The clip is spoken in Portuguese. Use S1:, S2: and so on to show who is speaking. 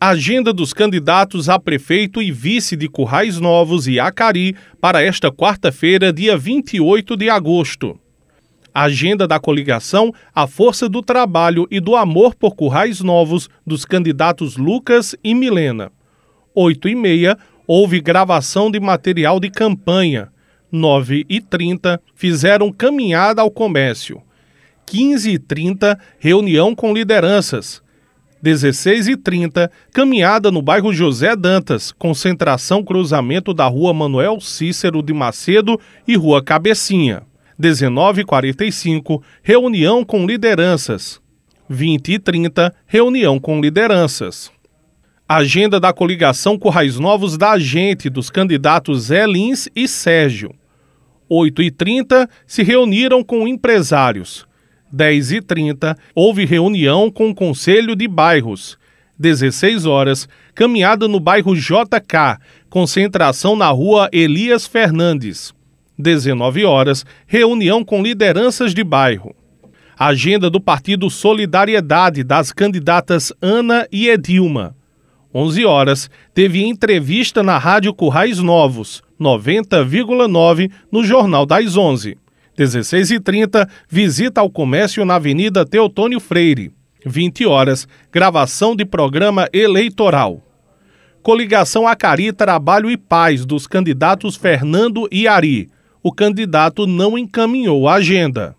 S1: agenda dos candidatos a prefeito e vice de Currais Novos e Acari para esta quarta-feira, dia 28 de agosto. Agenda da coligação A Força do Trabalho e do Amor por Currais Novos dos candidatos Lucas e Milena. 8 e meia, houve gravação de material de campanha. 9 e 30, fizeram caminhada ao comércio. 15 e 30, reunião com lideranças. 16 e 30, caminhada no bairro José Dantas, concentração cruzamento da rua Manuel Cícero de Macedo e rua Cabecinha. 19 h 45, reunião com lideranças. 20 e 30, reunião com lideranças. Agenda da coligação Corrais Novos da Agente, dos candidatos Zé Lins e Sérgio. 8 h 30, se reuniram com empresários. 10h30, houve reunião com o Conselho de Bairros. 16 horas, caminhada no bairro JK, concentração na rua Elias Fernandes. 19 horas, reunião com lideranças de bairro. Agenda do Partido Solidariedade das candidatas Ana e Edilma. 11 horas, teve entrevista na Rádio Currais Novos, 90,9 no Jornal das 11. 16h30, visita ao comércio na Avenida Teotônio Freire. 20 horas, gravação de programa eleitoral. Coligação Acari Trabalho e Paz dos candidatos Fernando e Ari. O candidato não encaminhou a agenda.